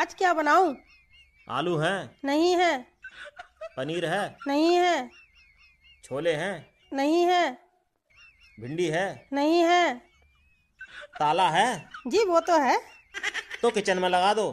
आज क्या बनाऊं आलू हैं नहीं है पनीर है नहीं है छोले हैं नहीं है भिंडी है नहीं है ताला है जी वो तो है तो किचन में लगा दो